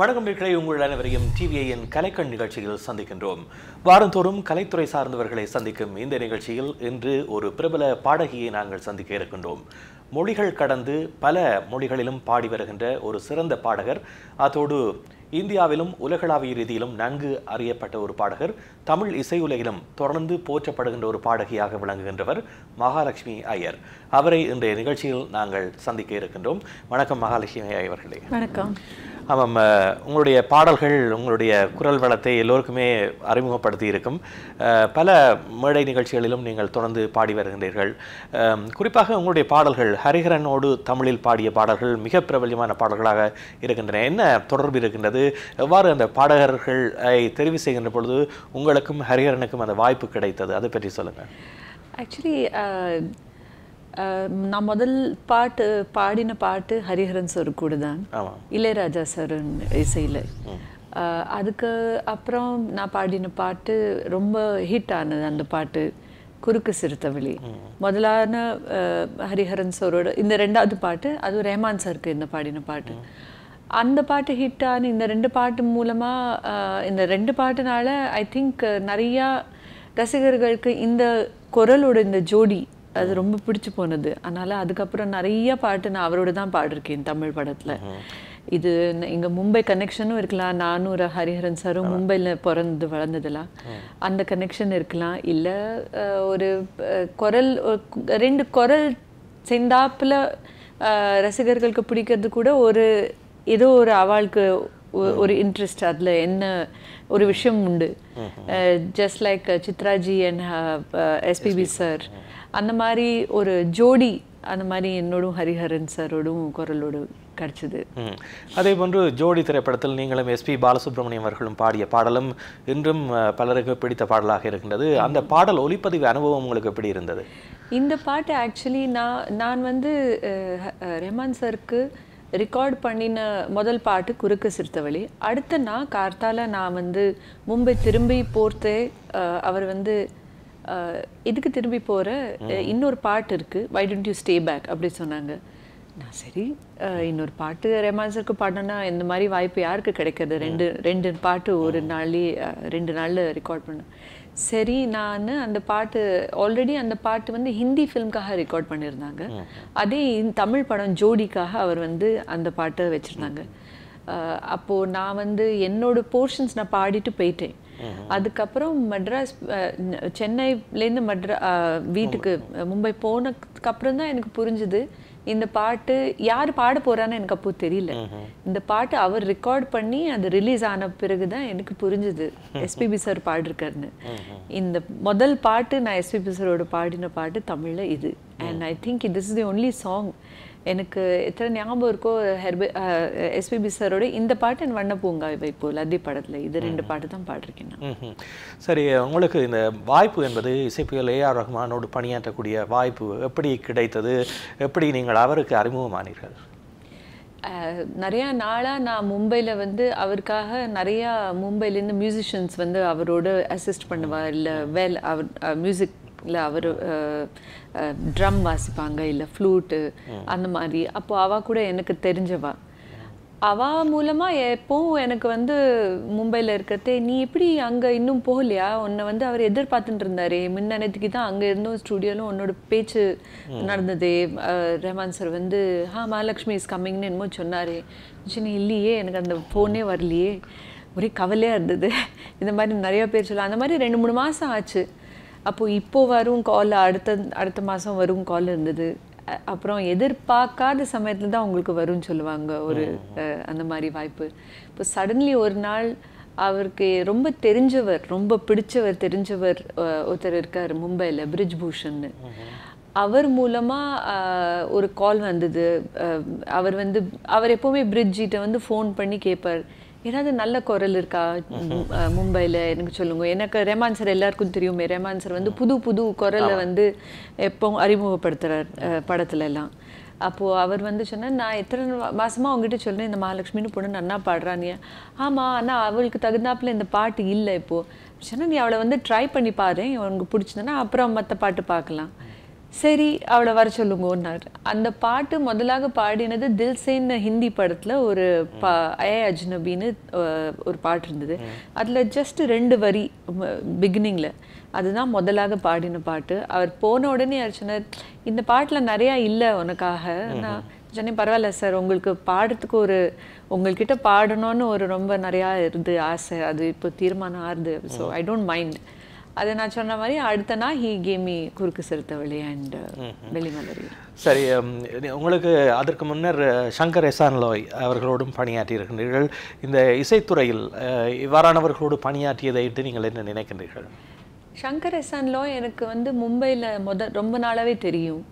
வணக்கம் வீக்களை உங்கள் அனைவரையும் டிவிஐயின் கலைக்கண் நிகழ்ச்சியில் சந்திக்கின்றோம் வாரந்தோறும் கலைத்துறை சார்ந்தவர்களை சந்திக்கும் இந்த நிகழ்ச்சியில் இன்று ஒரு பிரபல பாடகியை நாங்கள் சந்திக்க இருக்கின்றோம் மொழிகள் கடந்து பல மொழிகளிலும் பாடி வருகின்ற ஒரு சிறந்த பாடகர் அதோடு இந்தியாவிலும் உலகளாவிய ரீதியிலும் நன்கு அறியப்பட்ட ஒரு பாடகர் தமிழ் இசையுலகிலும் தொடர்ந்து போற்றப்படுகின்ற ஒரு பாடகியாக விளங்குகின்றவர் மகாலட்சுமி ஐயர் அவரை இன்றைய நிகழ்ச்சியில் நாங்கள் சந்திக்க இருக்கின்றோம் வணக்கம் மகாலட்சுமி ஐயவர்களே வணக்கம் ஆமாம் உங்களுடைய பாடல்கள் உங்களுடைய குரல் வளத்தை எல்லோருக்குமே அறிமுகப்படுத்தி இருக்கும் பல மேடை நிகழ்ச்சிகளிலும் நீங்கள் தொடர்ந்து பாடி வருகின்றீர்கள் குறிப்பாக உங்களுடைய பாடல்கள் ஹரிஹரனோடு தமிழில் பாடிய பாடல்கள் மிக பிரபல்யமான பாடல்களாக இருக்கின்றன என்ன தொடர்பு இருக்கின்றது பொழுது எவ்வாறு அந்த பாடகர்களை தெரிவு செய்கின்ற பொழுது உங்களுக்கும் ஹரிஹரனுக்கும் அந்த வாய்ப்பு கிடைத்தது அதை பற்றி சொல்லுங்கள் ஆக்சுவலி நான் முதல் பாட்டு பாடின பாட்டு ஹரிஹரன் சார் கூட தான் இளையராஜா சார் இசையில் அதுக்கு அப்புறம் நான் பாடின பாட்டு ரொம்ப ஹிட் ஆனது அந்த பாட்டு குறுக்கு சிறுத்தவழி முதலான ஹரிஹரன் சாரோட இந்த ரெண்டாவது பாட்டு அது ரேமான் சாருக்கு இந்த பாடின பாட்டு அந்த பாட்டு ஹிட் ஆன இந்த ரெண்டு பாட்டு மூலமாக இந்த ரெண்டு பாட்டுனால ஐ திங்க் நிறையா ரசிகர்களுக்கு இந்த குரலோட இந்த ஜோடி அது ரொம்ப பிடிச்சி போனது அதனால் அதுக்கப்புறம் நிறைய பாட்டு நான் அவரோட தான் பாடிருக்கேன் தமிழ் படத்தில் இது இங்கே மும்பை கனெக்ஷனும் இருக்கலாம் நானும் ஒரு ஹரிஹரன் சாரும் மும்பையில் பிறந்து வளர்ந்ததுலாம் அந்த கனெக்ஷன் இருக்கலாம் இல்லை ஒரு குரல் ரெண்டு குரல் செந்தாப்புல ரசிகர்களுக்கு பிடிக்கிறது கூட ஒரு ஏதோ ஒரு அவளுக்கு ஒரு இன்ட்ரெஸ்ட் அதில் என்ன ஒரு விஷயம் உண்டு just like Chitraji and SPB sir அந்த மாதிரி ஒரு ஜோடி அந்த மாதிரி என்னோடும் ஹரிஹரன் சாரோடும் குரலோடு கிடைச்சது அதே போன்று ஜோடி திரைப்படத்தில் நீங்களும் எஸ்பி பாலசுப்ரமணியம் அவர்களும் பாடிய பாடலும் இன்றும் பலருக்கு பிடித்த பாடலாக இருக்கின்றது அந்த பாடல் ஒளிப்பதிவு அனுபவம் உங்களுக்கு எப்படி இருந்தது இந்த பாட்டு ஆக்சுவலி நான் நான் வந்து ரெஹமான் சருக்கு ரெக்கார்ட் பண்ணின முதல் பாட்டு குறுக்க சிறுத்தவழி அடுத்த நான் கார்த்தால நான் வந்து மும்பை திரும்பி போர்த்தே அவர் வந்து இதுக்கு திரும்பி போகிற இன்னொரு பாட்டு இருக்குது why don't you stay back அப்படி சொன்னாங்க நான் சரி இன்னொரு பாட்டு ரெமான்ஸருக்கு பாடணும்னா இந்த மாதிரி வாய்ப்பு யாருக்கு கிடைக்கிறது ரெண்டு ரெண்டு பாட்டு ஒரு நாள்லேயே ரெண்டு நாளில் ரெக்கார்ட் பண்ணேன் சரி நான் அந்த பாட்டு ஆல்ரெடி அந்த பாட்டு வந்து ஹிந்தி ஃபிலிம்காக ரெக்கார்ட் பண்ணியிருந்தாங்க அதே தமிழ் படம் ஜோடிக்காக அவர் வந்து அந்த பாட்டை வச்சுருந்தாங்க அப்போது நான் வந்து என்னோடய போர்ஷன்ஸ் நான் பாடிட்டு போயிட்டேன் அதுக்கப்புறம் மெட்ராஸ் சென்னையிலேருந்து மட்ரா வீட்டுக்கு மும்பை போனதுக்கப்புறம் தான் எனக்கு புரிஞ்சுது இந்த பாட்டு யார் பாட போறான்னு எனக்கு அப்போ தெரியல இந்த பாட்டு அவர் ரெக்கார்ட் பண்ணி அது ரிலீஸ் ஆன பிறகு தான் எனக்கு புரிஞ்சுது எஸ்பிபி சார் பாடிருக்காருன்னு இந்த முதல் பாட்டு நான் எஸ்பிபி சாரோட பாடின பாட்டு தமிழில் இது and I think this is the only song எனக்கு எத்தனை ஞாபகம் இருக்கோ ஹெர்பி எஸ்பிபி சாரோட இந்த பாட்டு என் வண்ண வைப்பு லத்தி படத்தில் இது ரெண்டு பாட்டு தான் பாடிருக்கேன் நான் சரி உங்களுக்கு இந்த வாய்ப்பு என்பது இசைப்புகள் ஏஆர் ரஹ்மானோடு பணியாற்றக்கூடிய வாய்ப்பு எப்படி கிடைத்தது எப்படி நீங்கள் அவருக்கு அறிமுகமானீர்கள் நிறையா நாளாக நான் மும்பையில் வந்து அவருக்காக நிறையா மும்பைலேருந்து மியூசிஷியன்ஸ் வந்து அவரோட அசிஸ்ட் பண்ணுவார் இல்லை வேல் அவர் மியூசிக் இல்லை அவர் ட்ரம் வாசிப்பாங்க இல்லை ஃப்ளூட்டு அந்த மாதிரி அப்போ அவ கூட எனக்கு தெரிஞ்சவா அவ மூலமாக எப்போவும் எனக்கு வந்து மும்பையில் இருக்கிறதே நீ எப்படி அங்கே இன்னும் போகலையா உன்னை வந்து அவர் எதிர்பார்த்துட்டு இருந்தாரு முன்ன தான் அங்கே இருந்தும் ஸ்டூடியோலும் உன்னோட பேச்சு நடந்தது ரஹ்மான் சார் வந்து ஹா மகாலட்சுமி இஸ் கம்மிங்னு என்னமோ சொன்னாரு சின்ன இல்லையே எனக்கு அந்த ஃபோனே வரலையே ஒரே கவலையாக இருந்தது இந்த மாதிரி நிறையா பேர் சொல்ல அந்த மாதிரி ரெண்டு மூணு மாதம் ஆச்சு அப்போது இப்போது வரும் கால் அடுத்த அடுத்த மாதம் வரும் கால் இருந்தது அப்புறம் எதிர்பார்க்காத சமயத்தில் தான் அவங்களுக்கு வரும்னு சொல்லுவாங்க ஒரு அந்த மாதிரி வாய்ப்பு இப்போ சடன்லி ஒரு நாள் அவருக்கு ரொம்ப தெரிஞ்சவர் ரொம்ப பிடிச்சவர் தெரிஞ்சவர் ஒருத்தர் இருக்கார் மும்பையில் பிரிஜ் பூஷன் அவர் மூலமாக ஒரு கால் வந்தது அவர் வந்து அவர் எப்போவுமே பிரிட்ஜிட்ட வந்து ஃபோன் பண்ணி கேட்பார் ஏதாவது நல்ல குரல் இருக்கா மும்பையில் எனக்கு சொல்லுங்க எனக்கு ரேமான் சார் எல்லாருக்கும் தெரியுமே ரேமான் சார் வந்து புது புது குரலை வந்து எப்போ அறிமுகப்படுத்துகிறார் படத்துல எல்லாம் அப்போது அவர் வந்து சொன்னால் நான் எத்தனை மாதமாக அவங்ககிட்ட சொல்கிறேன் இந்த மகாலட்சுமின்னு பொண்ணு நன்னா பாடுறானிய ஆமாம் ஆனால் அவளுக்கு தகுந்தாப்பில் இந்த பாட்டு இல்லை இப்போது சொன்னால் நீ அவளை வந்து ட்ரை பண்ணி பாரு உனக்கு பிடிச்சதுன்னா அப்புறம் மற்ற பாட்டு பார்க்கலாம் சரி அவளை வர சொல்லுங்கன்னாரு அந்த பாட்டு முதலாக பாடினது தில்சேன் ஹிந்தி படத்துல ஒரு பா அய அஜ்னபின்னு ஒரு பாட்டு இருந்தது அதில் ஜஸ்ட் ரெண்டு வரி பிகினிங்ல அதுதான் முதலாக பாடின பாட்டு அவர் போன உடனே அர்ச்சனர் இந்த பாட்டுல நிறையா இல்லை உனக்காக நான் சொன்னேன் பரவாயில்ல சார் உங்களுக்கு பாடுறதுக்கு ஒரு உங்கள்கிட்ட பாடணும்னு ஒரு ரொம்ப நிறையா இருந்து ஆசை அது இப்போ தீர்மானம் ஆறுது ஸோ ஐ டோன்ட் மைண்ட் அதை நான் சொன்ன மாதிரி அடுத்த நாள் ஹீ கேமி குறுக்கு செலுத்த வழி அண்ட் uh, வெளிமலரி சரி உங்களுக்கு அதற்கு முன்னர் சங்கர் லோய் அவர்களோடும் பணியாற்றியிருக்கின்றீர்கள் இந்த இசைத்துறையில் இவ்வாறானவர்களோடு என்று நீங்கள் என்ன நினைக்கின்றீர்கள் ஷங்கர் எசான் லோய் எனக்கு வந்து மும்பையில் முத ரொம்ப நாளாவே தெரியும்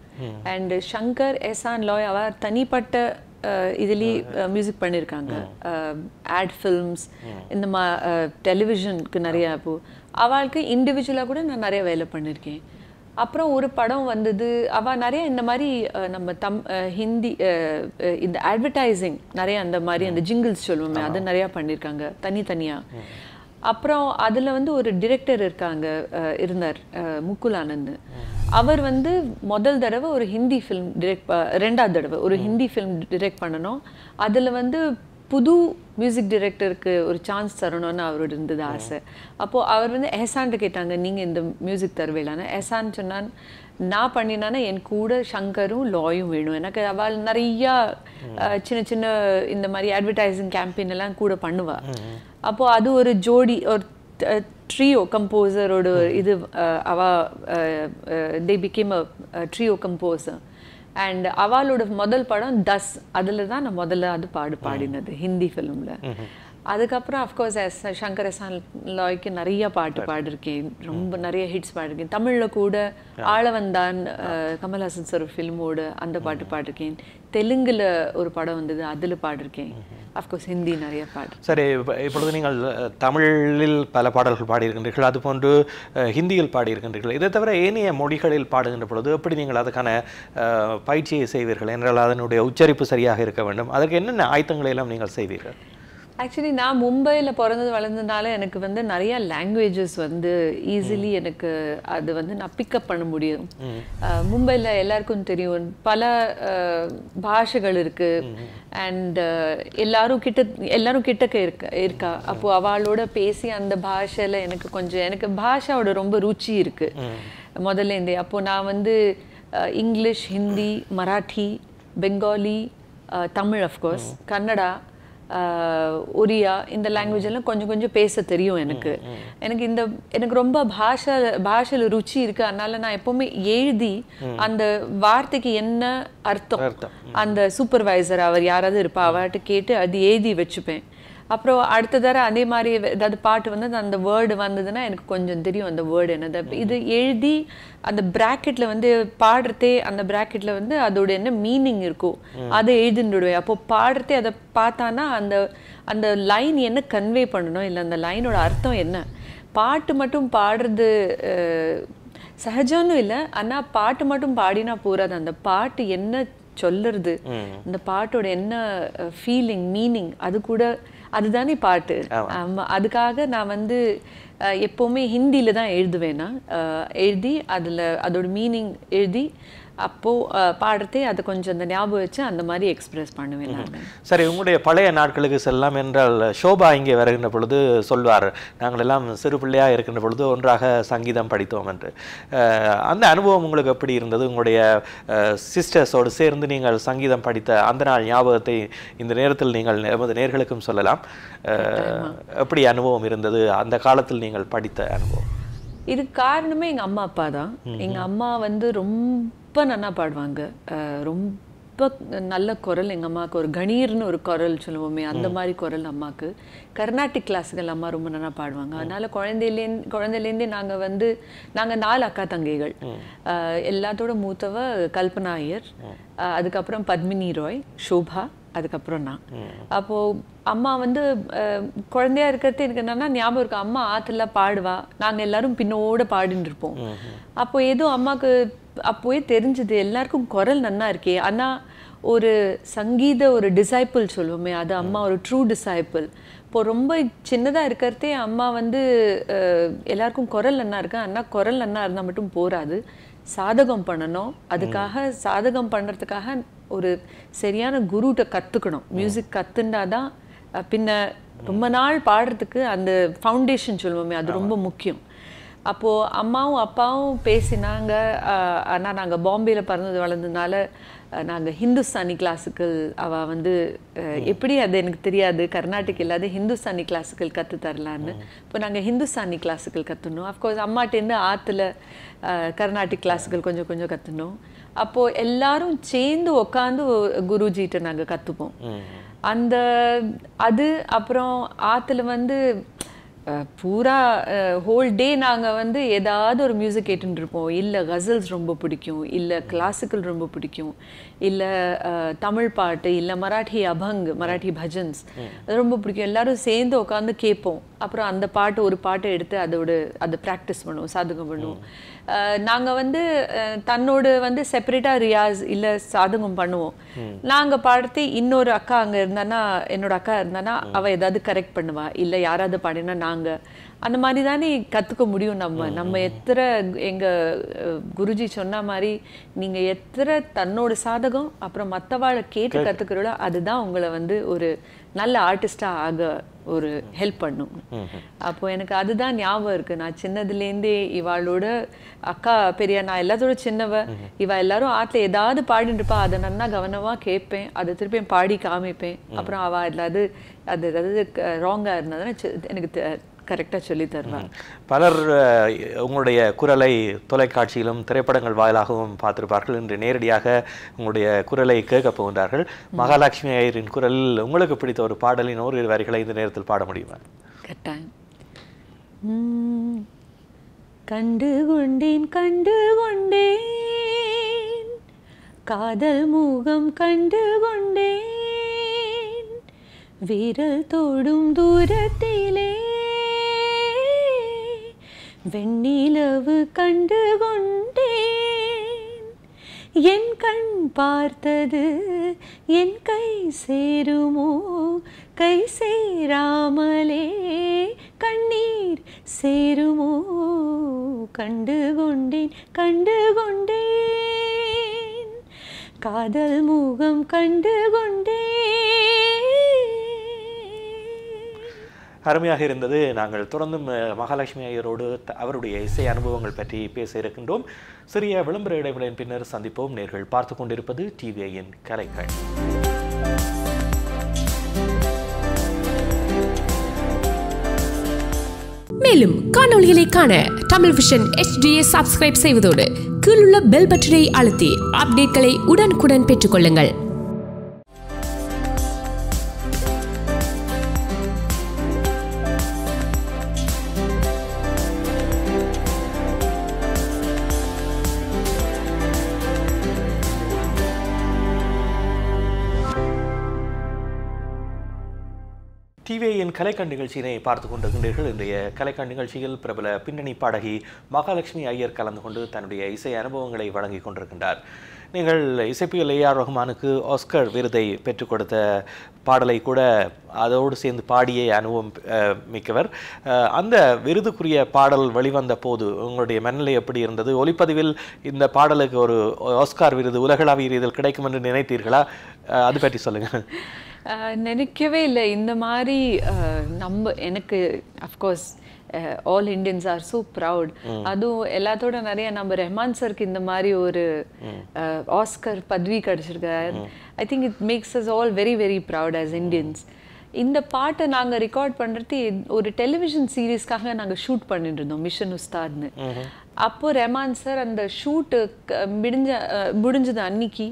அண்ட் ஷங்கர் எசான் லோய் அவர் தனிப்பட்ட இதுலேயே மியூசிக் பண்ணியிருக்காங்க ஆட் ஃபில்ம்ஸ் இந்த மா டெலிவிஷனுக்கு நிறையா இப்போது அவளுக்கு இண்டிவிஜுவலாக கூட நான் நிறைய வேலை பண்ணியிருக்கேன் அப்புறம் ஒரு படம் வந்தது அவள் நிறைய இந்த மாதிரி நம்ம தம் ஹிந்தி இந்த அட்வர்டைசிங் நிறைய அந்த மாதிரி அந்த ஜிங்கிள்ஸ் சொல்லுவோமே அது நிறையா பண்ணியிருக்காங்க தனித்தனியாக அப்புறம் அதில் வந்து ஒரு டிரெக்டர் இருக்காங்க இருந்தார் முக்குல் ஆனந்த் அவர் வந்து முதல் தடவை ஒரு ஹிந்தி ஃபிலிம் டிரெக்ட் ரெண்டாவது தடவை ஒரு ஹிந்தி ஃபிலிம் டிரெக்ட் பண்ணணும் அதில் வந்து புது மியூசிக் டைரக்டருக்கு ஒரு சான்ஸ் தரணும்னு அவரோட இருந்தது ஆசை அப்போது அவர் வந்து எஹசான்ட்டு கேட்டாங்க நீங்கள் இந்த மியூசிக் தருவேலான்னு எஹசான் சொன்னான் நான் பண்ணினானே என் கூட சங்கரும் லாயும் வேணும் எனக்கு அவள் நிறையா சின்ன சின்ன இந்த மாதிரி அட்வர்டைசிங் கேம்பெயின் எல்லாம் கூட பண்ணுவாள் அப்போது அது ஒரு ஜோடி ஒரு ட்ரியோ கம்போசரோட இது அவ they become a trio composer and அவளோட முதல் படம் தஸ் அதில் தான் நான் முதல்ல அது பாடு பாடினது ஹிந்தி ஃபிலிமில் அதுக்கப்புறம் அஃப்கோர்ஸ் எஸ் சங்கரசான் லாய்க்கு நிறைய பாட்டு பாடிருக்கேன் ரொம்ப நிறைய ஹிட்ஸ் பாடிருக்கேன் தமிழில் கூட ஆழவந்தான் கமல்ஹாசன் சார் ஃபிலிமோடு அந்த பாட்டு பாடிருக்கேன் தெலுங்கில் ஒரு படம் வந்தது அதில் பாடிருக்கேன் அஃப்கோர்ஸ் ஹிந்தி நிறைய பாடு சரி இப்பொழுது நீங்கள் தமிழில் பல பாடல்கள் பாடியிருக்கின்றீர்கள் அதுபோன்று ஹிந்தியில் பாடியிருக்கின்றீர்கள் இதை தவிர ஏனைய மொழிகளில் பாடுகின்ற பொழுது எப்படி நீங்கள் அதுக்கான பயிற்சியை செய்வீர்கள் என்றால் அதனுடைய உச்சரிப்பு சரியாக இருக்க வேண்டும் அதற்கு என்னென்ன ஆயத்தங்களை எல்லாம் நீங்கள் செய்வீர்கள் ஆக்சுவலி நான் மும்பையில் பிறந்தது வளர்ந்ததுனால எனக்கு வந்து நிறைய லாங்குவேஜஸ் வந்து ஈஸிலி எனக்கு அது வந்து நான் பிக்கப் பண்ண முடியும் மும்பையில் எல்லாருக்கும் தெரியும் பல பாஷைகள் இருக்குது அண்ட் எல்லாரும் கிட்ட எல்லாரும் கிட்டக்க இருக்க இருக்கா அப்போது அவளோட பேசி அந்த பாஷையில் எனக்கு கொஞ்சம் எனக்கு பாஷாவோட ரொம்ப ருச்சி இருக்குது முதல்லேருந்தே அப்போது நான் வந்து இங்கிலீஷ் ஹிந்தி மராட்டி பெங்காலி தமிழ் அஃப்கோர்ஸ் கன்னடா ஒரியா இந்த லாங்குவேஜ் எல்லாம் கொஞ்சம் கொஞ்சம் பேச தெரியும் எனக்கு எனக்கு இந்த எனக்கு ரொம்ப பாஷா பாஷையில் ருச்சி இருக்கு அதனால நான் எப்போவுமே எழுதி அந்த வார்த்தைக்கு என்ன அர்த்தம் அந்த சூப்பர்வைசர் அவர் யாராவது இருப்பா அவர்கிட்ட கேட்டு அது எழுதி வச்சுப்பேன் அப்புறம் அடுத்த தர அதே மாதிரி ஏதாவது பாட்டு வந்து அந்த வேர்டு வந்ததுன்னா எனக்கு கொஞ்சம் தெரியும் அந்த வேர்டு என்னது இது எழுதி அந்த ப்ராக்கெட்டில் வந்து பாடுறதே அந்த ப்ராக்கெட்டில் வந்து அதோட என்ன மீனிங் இருக்கும் அதை எழுதிடுவேன் அப்போ பாடுறதே அதை பார்த்தானா அந்த அந்த லைன் என்ன கன்வே பண்ணணும் இல்லை அந்த லைனோட அர்த்தம் என்ன பாட்டு மட்டும் பாடுறது சகஜம்னு இல்லை ஆனால் பாட்டு மட்டும் பாடினா போகாது அந்த பாட்டு என்ன சொல்லுறது அந்த பாட்டோட என்ன ஃபீலிங் மீனிங் அது கூட அதுதானே பாட்டு ஆமாம் அதுக்காக நான் வந்து எப்போவுமே ஹிந்தியில் தான் எழுதுவேன்னா எழுதி அதில் அதோட மீனிங் எழுதி அப்போது பாடத்தை அது கொஞ்சம் அந்த ஞாபகம் வச்சு அந்த மாதிரி எக்ஸ்பிரஸ் பண்ணுவேன் சரி உங்களுடைய பழைய நாட்களுக்கு செல்லலாம் என்றால் ஷோபா இங்கே வருகின்ற பொழுது சொல்வார் நாங்கள் எல்லாம் சிறு பிள்ளையாக இருக்கின்ற பொழுது ஒன்றாக சங்கீதம் படித்தோம் என்று அந்த அனுபவம் உங்களுக்கு எப்படி இருந்தது உங்களுடைய சிஸ்டர்ஸோடு சேர்ந்து நீங்கள் சங்கீதம் படித்த அந்த நாள் ஞாபகத்தை இந்த நேரத்தில் நீங்கள் எமது நேர்களுக்கும் சொல்லலாம் எப்படி அனுபவம் இருந்தது அந்த காலத்தில் நீங்கள் படித்த அனுபவம் இது காரணமே எங்கள் அம்மா அப்பா தான் எங்கள் அம்மா வந்து ரொம்ப ரொம்ப நல்லா பாடுவாங்க ரொம்ப நல்ல குரல் எங்கள் அம்மாவுக்கு ஒரு கணீர்னு ஒரு குரல் சொல்லுவோமே அந்த மாதிரி குரல் அம்மாவுக்கு கர்நாடிக் கிளாஸுகள் அம்மா ரொம்ப நல்லா பாடுவாங்க அதனால் குழந்தையிலேருந்து குழந்தையிலேருந்தே நாங்கள் வந்து நாங்கள் நாலு அக்கா தங்கைகள் எல்லாத்தோட மூத்தவ கல்பனா ஐயர் அதுக்கப்புறம் பத்மினி ராய் ஷோபா அதுக்கப்புறம் நான் அப்போ அம்மா வந்து குழந்தையா இருக்கிறது எனக்கு என்னன்னா ஞாபகம் இருக்கு அம்மா ஆற்றுல பாடுவா நாங்க எல்லாரும் பின்னோட பாடின்னு இருப்போம் அப்போ எதுவும் அம்மாவுக்கு அப்போவே தெரிஞ்சுது எல்லாருக்கும் குரல் நன்னா இருக்கே ஆனால் ஒரு சங்கீத ஒரு டிசைப்பிள் சொல்லுவோமே அது அம்மா ஒரு ட்ரூ டிசைப்பிள் இப்போ ரொம்ப சின்னதாக இருக்கிறதே அம்மா வந்து எல்லாருக்கும் குரல் நன்னா இருக்கேன் ஆனால் குரல் நன்னா இருந்தால் மட்டும் போராது சாதகம் பண்ணணும் அதுக்காக சாதகம் பண்ணுறதுக்காக ஒரு சரியான குருட்ட கற்றுக்கணும் மியூசிக் கற்றுண்டா தான் பின்ன ரொம்ப நாள் பாடுறதுக்கு அந்த ஃபவுண்டேஷன் சொல்லுவோமே அது ரொம்ப முக்கியம் அப்போது அம்மாவும் அப்பாவும் பேசினாங்க ஆனால் நாங்கள் பாம்பேயில் பிறந்தது வளர்ந்ததுனால நாங்கள் ஹிந்துஸ்தானி கிளாஸுக்கள் அவள் வந்து எப்படி அது எனக்கு தெரியாது கர்நாடக இல்லாத ஹிந்துஸ்தானி கிளாஸுக்கள் கற்று தரலான்னு இப்போ நாங்கள் ஹிந்துஸ்தானி கிளாஸுக்கள் கற்றுனோம் அஃப்கோர்ஸ் அம்மாட்டேருந்து ஆற்றுல கர்நாடிக் கிளாஸுகள் கொஞ்சம் கொஞ்சம் கற்றுனோம் அப்போது எல்லாரும் சேர்ந்து உக்காந்து குருஜிகிட்ட நாங்கள் கற்றுப்போம் அந்த அது அப்புறம் ஆற்றுல வந்து பூரா ஹோல் டே நாங்கள் வந்து ஏதாவது ஒரு மியூசிக் கேட்டுருப்போம் இல்லை கசல்ஸ் ரொம்ப பிடிக்கும் இல்லை கிளாசிக்கல் ரொம்ப பிடிக்கும் இல்லை தமிழ் பாட்டு இல்லை மராட்டி அபங் மராட்டி பஜன்ஸ் அது ரொம்ப பிடிக்கும் எல்லோரும் சேர்ந்து உட்காந்து கேட்போம் அப்புறம் அந்த பாட்டு ஒரு பாட்டை எடுத்து அதோட அது ப்ராக்டிஸ் பண்ணுவோம் சாதகம் பண்ணுவோம் நாங்கள் வந்து தன்னோடு வந்து செப்பரேட்டாக ரியாஸ் இல்லை சாதகம் பண்ணுவோம் நாங்கள் பாடுத்து இன்னொரு அக்கா அங்கே இருந்தானா என்னோட அக்கா இருந்தானா அவள் ஏதாவது கரெக்ட் பண்ணுவா இல்லை யாராவது பாடினா நாங்கள் அந்த மாதிரி தானே கற்றுக்க முடியும் நம்ம நம்ம எத்தனை எங்கள் குருஜி சொன்ன மாதிரி நீங்கள் எத்தனை தன்னோட சாதகம் அப்புறம் மற்றவாழை கேட்டு கற்றுக்கிறோட அதுதான் உங்களை வந்து ஒரு நல்ல ஆர்டிஸ்டாக ஆக ஒரு ஹெல்ப் பண்ணும் அப்போ எனக்கு அதுதான் ஞாபகம் இருக்கு நான் சின்னதுலேருந்தே இவாளோட அக்கா பெரிய நான் எல்லாத்தோட சின்னவ இவள் எல்லாரும் ஆற்றுல ஏதாவது பாடிட்டுருப்பா அதை நன்னா கவனமாக கேட்பேன் அதை திருப்பியும் பாடி காமிப்பேன் அப்புறம் அவள் எல்லாது அது ஏதாவது ராங்காக இருந்ததுன்னா எனக்கு கரெக்டாக சொல்லி தருவாங்க பலர் உங்களுடைய குரலை தொலைக்காட்சியிலும் திரைப்படங்கள் வாயிலாகவும் பார்த்திருப்பார்கள் என்று நேரடியாக உங்களுடைய குரலை கேட்க போகின்றார்கள் மகாலட்சுமி ஐயரின் குரலில் உங்களுக்கு பிடித்த ஒரு பாடலின் ஒரு வரிகளை இந்த நேரத்தில் பாட முடியுமா கரெக்டாக கண்டு கொண்டேன் கண்டு கொண்டேன் காதல் முகம் கண்டு கொண்டேன் விரல் தோடும் தூரத்திலே வெண்ணிலவு கண்டு கொண்டேன் என் கண் பார்த்தது என் கை சேருமோ கை சேராமலே கண்ணீர் சேருமோ கண்டு கொண்டேன் கண்டு கொண்டேன் காதல் முகம் கண்டு கொண்டேன் அருமையாக இருந்தது நாங்கள் தொடர்ந்து மகாலட்சுமி ஐயரோடு அவருடைய இசை அனுபவங்கள் பற்றி பேச இருக்கின்றோம் சிறிய விளம்பர இடைவெளியின் பின்னர் சந்திப்போம் நேர்கள் பார்த்து கொண்டிருப்பது டிவிஐயின் கலைக்கள் மேலும் காணொளிகளை காண தமிழ் விஷன் ஹெச்டியை சப்ஸ்கிரைப் செய்வதோடு கீழுள்ள பெல் பட்டனை அழுத்தி அப்டேட்களை உடனுக்குடன் பெற்றுக்கொள்ளுங்கள் டிவிஐயின் கலைக்கண் நிகழ்ச்சியினை பார்த்து கொண்டிருக்கின்றீர்கள் இன்றைய கலைக்கண் நிகழ்ச்சியில் பிரபல பின்னணி பாடகி மகாலட்சுமி ஐயர் கலந்து கொண்டு தன்னுடைய இசை அனுபவங்களை வழங்கி கொண்டிருக்கின்றார் நீங்கள் இசைப்பியல் ஆர் ரஹ்மானுக்கு ஆஸ்கர் விருதை பெற்றுக் கொடுத்த பாடலை கூட அதோடு சேர்ந்து பாடிய அனுபவம் மிக்கவர் அந்த விருதுக்குரிய பாடல் வெளிவந்த போது உங்களுடைய மனநிலை எப்படி இருந்தது ஒளிப்பதிவில் இந்த பாடலுக்கு ஒரு ஆஸ்கார் விருது உலகளாவிய ரீதியில் கிடைக்கும் என்று நினைத்தீர்களா அது பற்றி சொல்லுங்கள் நினைக்கவே இல்லை இந்த மாதிரி நம்ம எனக்கு of course all Indians are so proud அதுவும் எல்லாத்தோட நிறைய நம்ம ரெஹ்மான் சருக்கு இந்த மாதிரி ஒரு ஆஸ்கர் பதவி கிடச்சிருக்கார் I think it makes us all very very proud as Indians இந்த பாட்டை நாங்கள் ரெக்கார்ட் பண்ணுறது ஒரு டெலிவிஷன் சீரீஸ்க்காக நாங்கள் ஷூட் பண்ணிட்டு இருந்தோம் மிஷன் உஸ்தாத்னு அப்போது ரெமான் சார் அந்த ஷூட்டு முடிஞ்ச முடிஞ்சது அன்னைக்கு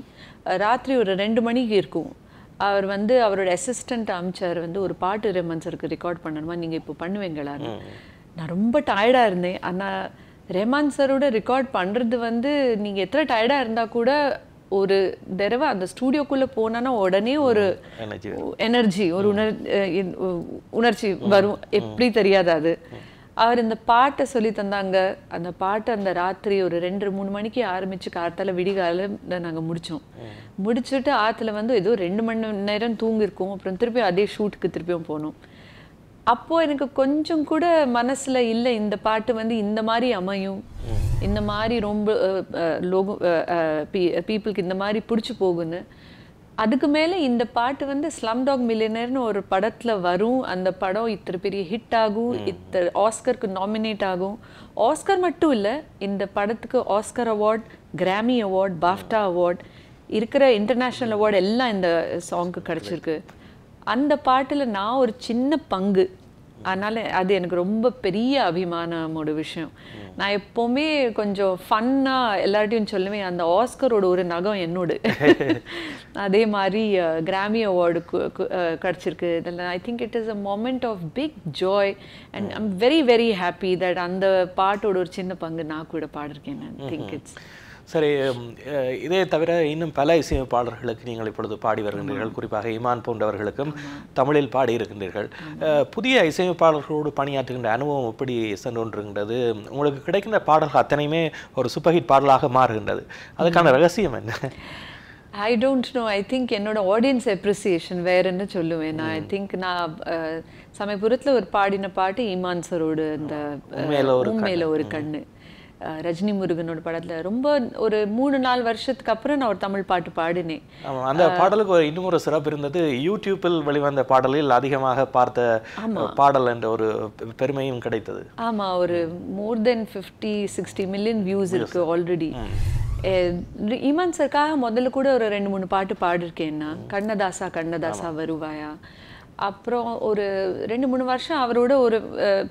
ராத்திரி ஒரு ரெண்டு மணிக்கு இருக்கும் அவர் வந்து அவரோட அசிஸ்டண்ட் அமைச்சார் வந்து ஒரு பாட்டு ரெமன்ஸருக்கு ரெக்கார்ட் பண்ணணுமா நீங்கள் இப்போ பண்ணுவீங்களா நான் ரொம்ப டயர்டாக இருந்தேன் ஆனால் ரேமான் சரோட ரெக்கார்ட் பண்ணுறது வந்து நீங்கள் எத்தனை டயர்டாக இருந்தால் கூட ஒரு தடவை அந்த ஸ்டூடியோக்குள்ளே போனோன்னா உடனே ஒரு எனர்ஜி ஒரு உணர் உணர்ச்சி வரும் எப்படி தெரியாது அது அவர் இந்த பாட்டை சொல்லி தந்தாங்க அந்த பாட்டை அந்த ராத்திரி ஒரு ரெண்டு மூணு மணிக்கு ஆரம்பித்து காத்தால விடிகால நாங்கள் முடித்தோம் முடிச்சுட்டு ஆற்றுல வந்து ஏதோ ரெண்டு மணி நேரம் தூங்கிருக்கோம் அப்புறம் திருப்பி அதே ஷூட்டுக்கு திருப்பியும் போனோம் அப்போது எனக்கு கொஞ்சம் கூட மனசில் இல்லை இந்த பாட்டு வந்து இந்த மாதிரி அமையும் இந்த மாதிரி ரொம்ப பீ பீப்புளுக்கு இந்த மாதிரி பிடிச்சி போகுன்னு அதுக்கு மேலே இந்த பாட்டு வந்து ஸ்லம் டாக் மில்லியனர்னு ஒரு படத்தில் வரும் அந்த படம் இத்தனை பெரிய ஹிட் ஆகும் இத்த ஆஸ்கருக்கு நாமினேட் ஆகும் ஆஸ்கர் மட்டும் இல்லை இந்த படத்துக்கு Oscar award Grammy award BAFTA award இருக்கிற இன்டர்நேஷ்னல் அவார்டு எல்லாம் இந்த சாங்க்கு கிடச்சிருக்கு அந்த பாட்டில் நான் ஒரு சின்ன பங்கு அதனால் அது எனக்கு ரொம்ப பெரிய அபிமானமோட விஷயம் நான் எப்போவுமே கொஞ்சம் ஃபன்னாக எல்லார்ட்டையும் சொல்லுவேன் அந்த ஆஸ்கரோட ஒரு நகம் என்னோடு அதே மாதிரி கிராமி அவார்டு கிடச்சிருக்கு இதெல்லாம் I think it is a moment of big joy and I'm very very happy that அந்த பாட்டோட ஒரு சின்ன பங்கு நான் கூட பாடிருக்கேன் ஐ திங்க் இட்ஸ் சரி இதே தவிர இன்னும் பல இசையமைப்பாளர்களுக்கு நீங்கள் இப்பொழுது பாடி வருகின்றீர்கள் குறிப்பாக இமான் போன்றவர்களுக்கும் தமிழில் பாடி இருக்கின்றீர்கள் புதிய இசையமைப்பாளர்களோடு பணியாற்றுகின்ற அனுபவம் எப்படி சென்று உங்களுக்கு கிடைக்கின்ற பாடல்கள் அத்தனையுமே ஒரு சூப்பர்ஹிட் பாடலாக மாறுகின்றது அதுக்கான ரகசியம் என்ன I don't know I think என்னோட ஆடியன்ஸ் அப்ரிசியேஷன் என்ன சொல்லுவேன் நான் ஐ திங்க் நான் சமயபுரத்தில் ஒரு பாடின பாட்டு ஈமான் சரோடு அந்த மேலே ஒரு கண்ணு ரஜினி முருகனோட படத்தில் ரொம்ப ஒரு மூணு நாலு வருஷத்துக்கு அப்புறம் நான் ஒரு தமிழ் பாட்டு பாடினேன் அந்த பாடலுக்கு ஒரு இன்னும் ஒரு சிறப்பு இருந்தது யூடியூப்பில் வெளிவந்த பாடலில் அதிகமாக பார்த்த பாடல் என்ற ஒரு பெருமையும் கிடைத்தது ஆமாம் ஒரு more than fifty sixty million views இருக்கு ஆல்ரெடி ஈமான் சர்க்காக முதல்ல கூட ஒரு ரெண்டு மூணு பாட்டு பாடிருக்கேன் கண்ணதாசா கண்ணதாசா வருவாயா அப்புறம் ஒரு ரெண்டு மூணு வருஷம் அவரோட ஒரு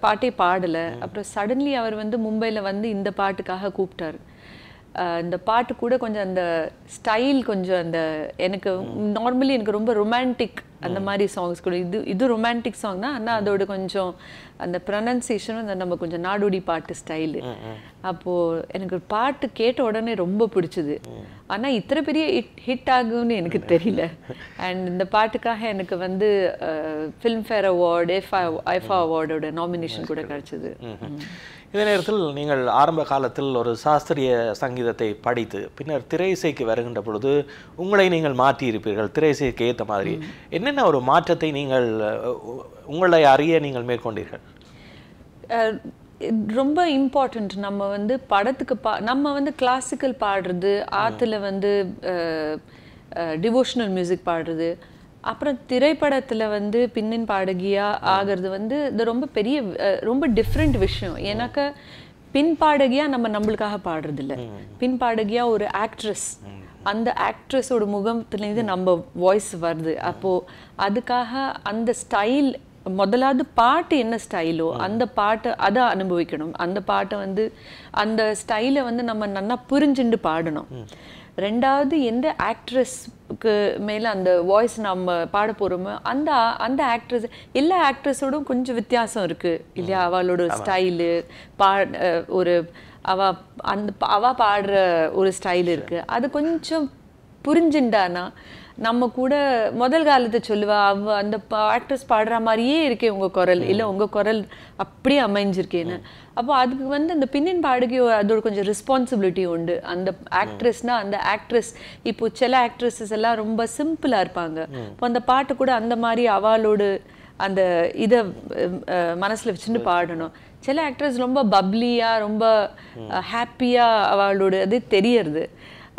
பாட்டே பாடலை அப்புறம் சடன்லி அவர் வந்து மும்பையில் வந்து இந்த பாட்டுக்காக கூப்பிட்டாரு இந்த பாட்டு கூட கொஞ்சம் அந்த ஸ்டைல் கொஞ்சம் அந்த எனக்கு நார்மலி எனக்கு ரொம்ப ரொமான்டிக் அந்த மாதிரி சாங்ஸ் கூட இது இது ரொமான்டிக் சாங் தான் ஆனால் அதோட கொஞ்சம் அந்த ப்ரனன்சியேஷனும் அந்த நம்ம கொஞ்சம் நாடோடி பாட்டு ஸ்டைலு அப்போது எனக்கு பாட்டு கேட்ட உடனே ரொம்ப பிடிச்சிது ஆனால் இத்தனை பெரிய ஹிட் ஹிட் ஆகும்னு எனக்கு தெரியல அண்ட் இந்த பாட்டுக்காக எனக்கு வந்து ஃபில்ம்ஃபேர் அவார்டு எஃப்ஐ ஐஃபா அவார்டோட நாமினேஷன் கூட கிடச்சிது இதே நேரத்தில் நீங்கள் ஆரம்ப காலத்தில் ஒரு சாஸ்திரிய சங்கீதத்தை படித்து பின்னர் திரை இசைக்கு வருகின்ற பொழுது உங்களை நீங்கள் மாற்றி இருப்பீர்கள் திரை இசைக்கு ஏற்ற மாதிரி என்னென்ன ஒரு மாற்றத்தை நீங்கள் உங்களை அறிய நீங்கள் மேற்கொண்டீர்கள் ரொம்ப இம்பார்ட்டண்ட் நம்ம வந்து படத்துக்கு பா நம்ம வந்து கிளாசிக்கல் பாடுறது ஆற்றுல வந்து டிவோஷனல் மியூசிக் பாடுறது அப்புறம் திரைப்படத்தில் வந்து பின்னின் பாடகியாக ஆகிறது வந்து இது ரொம்ப பெரிய ரொம்ப டிஃப்ரெண்ட் விஷயம் ஏன்னாக்கா பின் பாடகியாக நம்ம நம்மளுக்காக பாடுறது பின் பாடகியாக ஒரு ஆக்ட்ரஸ் அந்த ஆக்ட்ரஸோட முகத்துலேருந்து நம்ம வாய்ஸ் வருது அப்போது அதுக்காக அந்த ஸ்டைல் முதலாவது பாட்டு என்ன ஸ்டைலோ அந்த பாட்டை அதை அனுபவிக்கணும் அந்த பாட்டை வந்து அந்த ஸ்டைலை வந்து நம்ம நல்லா புரிஞ்சுண்டு பாடணும் ரெண்டாவது எந்த ஆக்ட்ரஸ்க்கு மேலே அந்த வாய்ஸ் நம்ம பாட போகிறோமோ அந்த அந்த ஆக்ட்ரஸ் எல்லா ஆக்ட்ரஸோடும் கொஞ்சம் வித்தியாசம் இருக்குது இல்லையா அவளோட ஸ்டைலு பா ஒரு அவ அந்த அவ பாடுற ஒரு ஸ்டைல் இருக்குது அது கொஞ்சம் புரிஞ்சுண்டானா நம்ம கூட முதல் காலத்தை சொல்லுவா அவ அந்த ஆக்ட்ரஸ் பாடுற மாதிரியே இருக்கே உங்கள் குரல் இல்லை உங்கள் குரல் அப்படியே அமைஞ்சிருக்கேன்னு அப்போ அதுக்கு வந்து அந்த பின்னின் பாடுகை அதோட கொஞ்சம் ரெஸ்பான்சிபிலிட்டி உண்டு அந்த ஆக்ட்ரஸ்னால் அந்த ஆக்ட்ரஸ் இப்போ சில ஆக்ட்ரஸஸ் எல்லாம் ரொம்ப சிம்பிளாக இருப்பாங்க இப்போ அந்த பாட்டு கூட அந்த மாதிரி அவளோடு அந்த இதை மனசில் வச்சுட்டு பாடணும் சில ஆக்ட்ரஸ் ரொம்ப பப்ளியாக ரொம்ப ஹாப்பியாக அவளோட அது தெரியறது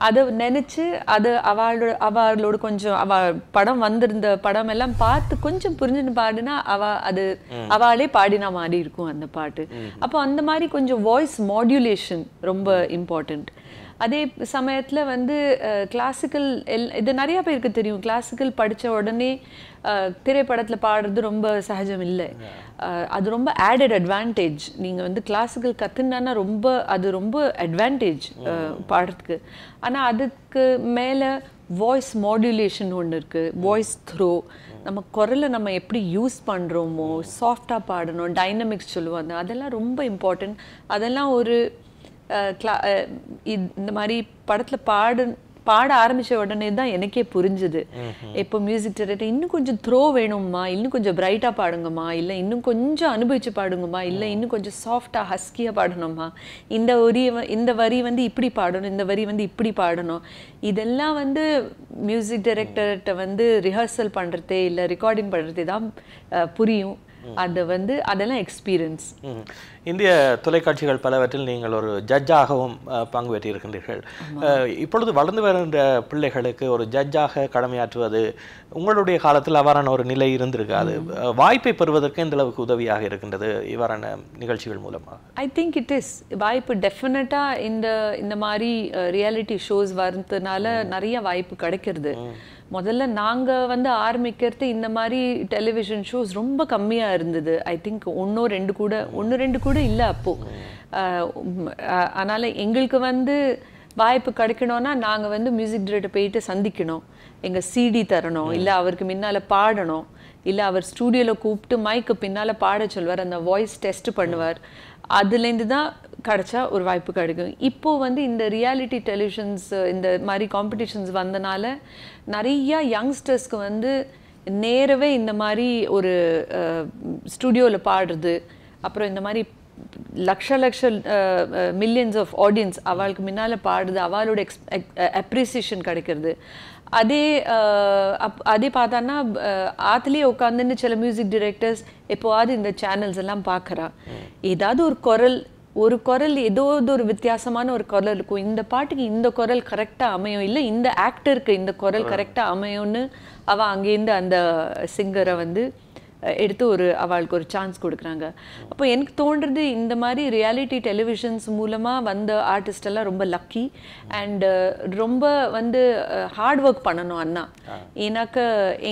அதை நினச்சி அது அவளோட அவளோட கொஞ்சம் அவ படம் வந்திருந்த படம் எல்லாம் பார்த்து கொஞ்சம் புரிஞ்சுன்னு பாடினா அவ அது அவளே பாடின மாதிரி இருக்கும் அந்த பாட்டு அப்போ அந்த மாதிரி கொஞ்சம் வாய்ஸ் மாடுலேஷன் ரொம்ப இம்பார்ட்டண்ட் அதே சமயத்தில் வந்து கிளாசிக்கல் எல் இது நிறையா பேருக்கு தெரியும் கிளாசிக்கல் படித்த உடனே திரைப்படத்தில் பாடுறது ரொம்ப சகஜம் இல்லை அது ரொம்ப ஆடட் அட்வான்டேஜ் நீங்கள் வந்து கிளாசிக்கல் கற்றுனா ரொம்ப அது ரொம்ப அட்வான்டேஜ் பாடுறதுக்கு ஆனால் அதுக்கு மேலே வாய்ஸ் மாடுலேஷன் ஒன்று இருக்குது வாய்ஸ் த்ரோ நம்ம குரலை நம்ம எப்படி யூஸ் பண்ணுறோமோ சாஃப்டாக பாடணும் டைனமிக்ஸ் சொல்லுவாங்க அதெல்லாம் ரொம்ப இம்பார்ட்டன்ட் அதெல்லாம் ஒரு கிளா இந்த மாதிரி படத்தில் பாடு பாட ஆரம்பித்த உடனே தான் எனக்கே புரிஞ்சுது இப்போ மியூசிக் டைரக்டர் இன்னும் கொஞ்சம் த்ரோ வேணும்மா இன்னும் கொஞ்சம் பிரைட்டாக பாடுங்கம்மா இல்லை இன்னும் கொஞ்சம் அனுபவித்து பாடுங்கம்மா இல்லை இன்னும் கொஞ்சம் சாஃப்டாக ஹஸ்கியாக பாடணும்மா இந்த வரி இந்த வரி வந்து இப்படி பாடணும் இந்த வரி வந்து இப்படி பாடணும் இதெல்லாம் வந்து மியூசிக் டைரக்டர்கிட்ட வந்து ரிஹர்சல் பண்ணுறதே இல்லை ரெக்கார்டிங் பண்ணுறதே தான் புரியும் அது வந்து அதெல்லாம் எக்ஸ்பீரியன்ஸ் இந்திய தொலைக்காட்சிகள் பலவற்றில் நீங்கள் ஒரு ஜட்ஜாகவும் பங்கு பெற்றிருக்கின்றீர்கள் இப்பொழுது வளர்ந்து வருகின்ற பிள்ளைகளுக்கு ஒரு ஜட்ஜாக கடமையாற்றுவது உங்களுடைய காலத்தில் அவ்வாறான ஒரு நிலை இருந்திருக்காது வாய்ப்பை பெறுவதற்கு இந்த அளவுக்கு உதவியாக இருக்கின்றது இவ்வாறான நிகழ்ச்சிகள் மூலமாக ஐ திங்க் இட் இஸ் வாய்ப்பு டெஃபினட்டாக இந்த இந்த மாதிரி ரியாலிட்டி ஷோஸ் வரதுனால நிறைய வாய்ப்பு கிடைக்கிறது முதல்ல நாங்கள் வந்து ஆரம்பிக்கிறது இந்த மாதிரி டெலிவிஷன் ஷோஸ் ரொம்ப கம்மியாக இருந்தது ஐ திங்க் ஒன்றோ ரெண்டு கூட ஒன்று ரெண்டு கூட இல்லை அப்போது அதனால் எங்களுக்கு வந்து வாய்ப்பு கிடைக்கணும்னா நாங்கள் வந்து மியூசிக் டிரெக்டர் போயிட்டு சந்திக்கணும் எங்கள் சிடி தரணும் இல்லை அவருக்கு முன்னால் பாடணும் இல்லை அவர் ஸ்டூடியோவில் கூப்பிட்டு மைக்கு பின்னால் பாட சொல்வார் அந்த வாய்ஸ் டெஸ்ட் பண்ணுவார் அதுலேருந்து தான் கிடச்சா ஒரு வாய்ப்பு கிடைக்கும் இப்போது வந்து இந்த ரியாலிட்டி டெலிவிஷன்ஸ் இந்த மாதிரி காம்படிஷன்ஸ் வந்தனால நிறையா யங்ஸ்டர்ஸ்க்கு வந்து நேரவே இந்த மாதிரி ஒரு ஸ்டுடியோவில் பாடுறது அப்புறம் இந்த மாதிரி லக்ஷ லட்ச மில்லியன்ஸ் ஆஃப் ஆடியன்ஸ் அவளுக்கு முன்னால் பாடுது அவளோட எக்ஸ் அப்ரிசியேஷன் கிடைக்கிறது அதே அதே பார்த்தான்னா ஆத்துலேயே உட்காந்துன்னு சில மியூசிக் டிரெக்டர்ஸ் எப்போவாது இந்த சேனல்ஸ் எல்லாம் பார்க்குறா ஏதாவது ஒரு குரல் ஒரு குரல் ஏதோ ஒரு வித்தியாசமான ஒரு குரல் இருக்கும் இந்த பாட்டுக்கு இந்த குரல் கரெக்டாக அமையும் இல்லை இந்த ஆக்டருக்கு இந்த குரல் கரெக்டாக அமையும்னு அவள் அங்கேருந்து அந்த சிங்கரை வந்து எடுத்து ஒரு அவளுக்கு ஒரு சான்ஸ் கொடுக்குறாங்க அப்போ எனக்கு தோன்றது இந்த மாதிரி ரியாலிட்டி டெலிவிஷன்ஸ் மூலமாக வந்த ஆர்டிஸ்டெல்லாம் ரொம்ப லக்கி அண்டு ரொம்ப வந்து ஹார்ட் ஒர்க் பண்ணணும் அண்ணா ஏன்னாக்க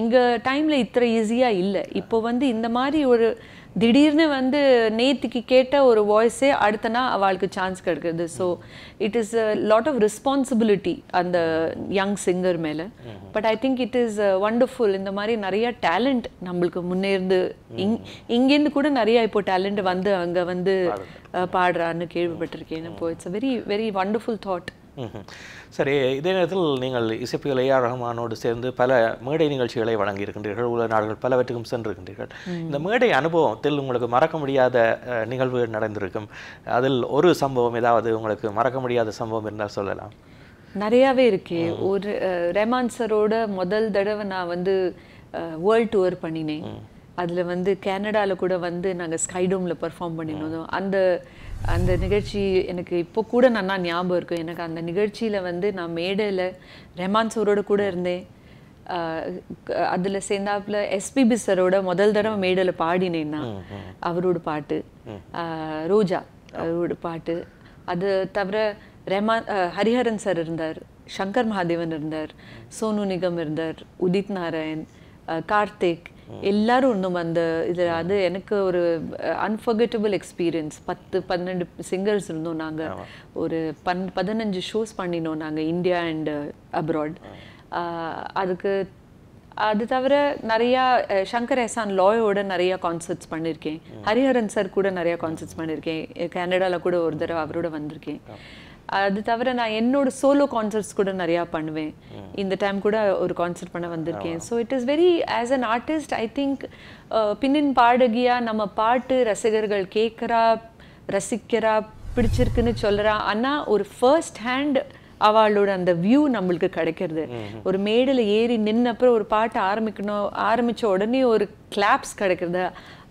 எங்கள் டைமில் இத்தனை ஈஸியாக இல்லை இப்போ வந்து இந்த மாதிரி ஒரு திடீர்னு வந்து நேத்துக்கு கேட்ட ஒரு வாய்ஸே அடுத்த நாள் அவளுக்கு சான்ஸ் கிடைக்கிறது so it is a lot of responsibility அந்த யங் சிங்கர் மேலே but I think it is wonderful இந்த மாதிரி நிறைய டேலண்ட் நம்மளுக்கு முன்னேர்ந்து இங் இங்கேருந்து கூட நிறைய இப்போ டேலண்ட் வந்து அங்கே வந்து பாடுறான்னு கேள்விப்பட்டிருக்கேன் இப்போ it's a very very wonderful thought சரி இதே நேரத்தில் நீங்கள் இசைப்பியல் ஏஆர் ரஹ்மானோடு சேர்ந்து பல மேடை நிகழ்ச்சிகளை வழங்கியிருக்கின்றீர்கள் உலக நாடுகள் பலவற்றுக்கும் சென்றிருக்கின்றீர்கள் இந்த மேடை அனுபவத்தில் உங்களுக்கு மறக்க முடியாத நிகழ்வு நடந்திருக்கும் அதில் ஒரு சம்பவம் ஏதாவது உங்களுக்கு மறக்க முடியாத சம்பவம் இருந்தால் சொல்லலாம் நிறையாவே இருக்கே ஒரு ரெமான்சரோட முதல் தடவை நான் வந்து வேர்ல்ட் டூர் பண்ணினேன் அதில் வந்து கனடாவில் கூட வந்து நாங்கள் ஸ்கைடோமில் பர்ஃபார்ம் பண்ணினோம் அந்த அந்த நிகழ்ச்சி எனக்கு இப்போ கூட நான் ஞாபகம் இருக்கும் எனக்கு அந்த நிகழ்ச்சியில் வந்து நான் மேடையில் ரெஹமான் சோரோட கூட இருந்தேன் அதில் சேர்ந்தாப்புல எஸ்பிபி சரோட முதல் தடவை மேடையில் பாடினேன்னா அவரோட பாட்டு ரோஜா அவரோட பாட்டு அது தவிர ரெஹமான் ஹரிஹரன் சார் இருந்தார் சங்கர் மகாதேவன் இருந்தார் சோனு நிகம் இருந்தார் உதித் நாராயண் கார்த்திக் எல்லாரும் ஒன்றும் அந்த இதில் அது எனக்கு ஒரு அன்ஃபர்கெட்டபிள் எக்ஸ்பீரியன்ஸ் பத்து பன்னெண்டு சிங்கர்ஸ் இருந்தோம் நாங்கள் ஒரு பன் பதினஞ்சு ஷோஸ் பண்ணினோம் நாங்கள் இந்தியா அண்ட் அப்ராட் அதுக்கு அது தவிர நிறையா சங்கர் எஹசான் லாயோட நிறையா கான்சர்ட்ஸ் பண்ணியிருக்கேன் ஹரிஹரன் சார் கூட நிறையா கான்சர்ட்ஸ் பண்ணியிருக்கேன் கனடாவில் கூட ஒரு தடவை அவரோட வந்திருக்கேன் அது தவிர நான் என்னோட சோலோ கான்சர்ட்ஸ் கூட நிறையா பண்ணுவேன் இந்த டைம் கூட ஒரு கான்சர்ட் பண்ண வந்திருக்கேன் so it is very as an artist I think பின்னின் பாடகியா நம்ம பாட்டு ரசிகர்கள் கேட்குறா ரசிக்கிறா பிடிச்சிருக்குன்னு சொல்கிறா ஆனால் ஒரு ஃபர்ஸ்ட் ஹேண்ட் அவளோட அந்த வியூ நம்மளுக்கு கிடைக்கிறது ஒரு மேடில் ஏறி நின்னப்புறம் அப்புறம் ஒரு பாட்டு ஆரம்பிக்கணும் ஆரம்பித்த உடனே ஒரு கிளாப்ஸ் கிடைக்கிறது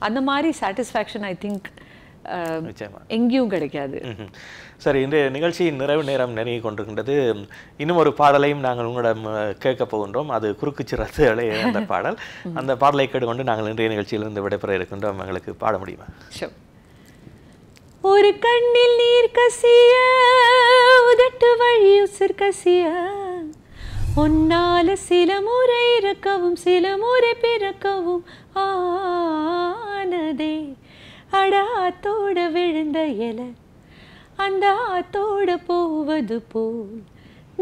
அந்த மாதிரி சாட்டிஸ்ஃபேக்ஷன் ஐ திங்க் எங்கேயும் கிடைக்காது சரி இன்றைய நிகழ்ச்சியின் நிறைவு நேரம் நெருங்கி கொண்டிருக்கின்றது இன்னும் ஒரு பாடலையும் நாங்கள் உங்களிடம் கேட்க போகின்றோம் அது குறுக்கு சிறத்துகளே அந்த பாடல் அந்த பாடலை கேட்டுக்கொண்டு நாங்கள் இன்றைய நிகழ்ச்சியிலிருந்து விடைபெற இருக்கின்றோம் எங்களுக்கு பாட முடியுமா ஒரு கண்ணில் நீர் கசிய உதட்டு வழி உசிர் கசிய உன்னால சில முறை இறக்கவும் சில முறை பிறக்கவும் ஆனதே அட ஆத்தோடு விழுந்த இலை அந்த ஆத்தோடு போவது போல்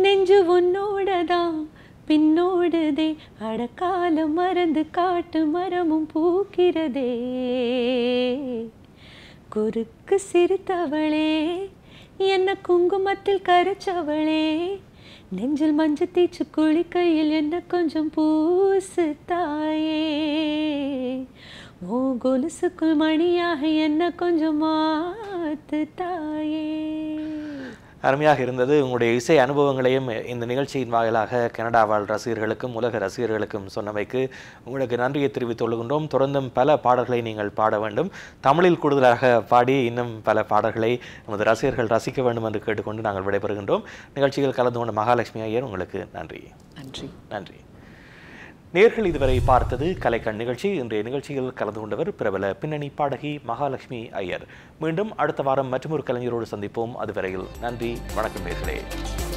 நெஞ்சு உன்னோடதான் பின்னோடுதே அடக்காலம் மறந்து காட்டு மரமும் பூக்கிறதே குறுக்கு சிரித்தவளே என்ன குங்குமத்தில் கரைச்சவளே நெஞ்சில் மஞ்சள் தீச்சு குளிக்கையில் என்ன கொஞ்சம் பூசு தாயே ஓ கொலுசுக்குள் மணியாக என்ன கொஞ்சம் மாத்து தாயே அருமையாக இருந்தது உங்களுடைய இசை அனுபவங்களையும் இந்த நிகழ்ச்சியின் வாயிலாக கனடா வாழ் ரசிகர்களுக்கும் உலக ரசிகர்களுக்கும் சொன்னமைக்கு உங்களுக்கு நன்றியை தெரிவித்துக் கொள்கின்றோம் தொடர்ந்தும் பல பாடல்களை நீங்கள் பாட வேண்டும் தமிழில் கூடுதலாக பாடி இன்னும் பல பாடல்களை நமது ரசிகர்கள் ரசிக்க வேண்டும் என்று கேட்டுக்கொண்டு நாங்கள் விடைபெறுகின்றோம் நிகழ்ச்சிகள் கலந்து கொண்ட மகாலட்சுமி ஐயர் உங்களுக்கு நன்றி நன்றி நன்றி நேர்கள் இதுவரை பார்த்தது கலைக்கண் நிகழ்ச்சி இன்றைய நிகழ்ச்சியில் கலந்து கொண்டவர் பிரபல பின்னணி பாடகி மகாலட்சுமி ஐயர் மீண்டும் அடுத்த வாரம் மற்றொரு கலைஞரோடு சந்திப்போம் அதுவரையில் நன்றி வணக்கம் நேர்களே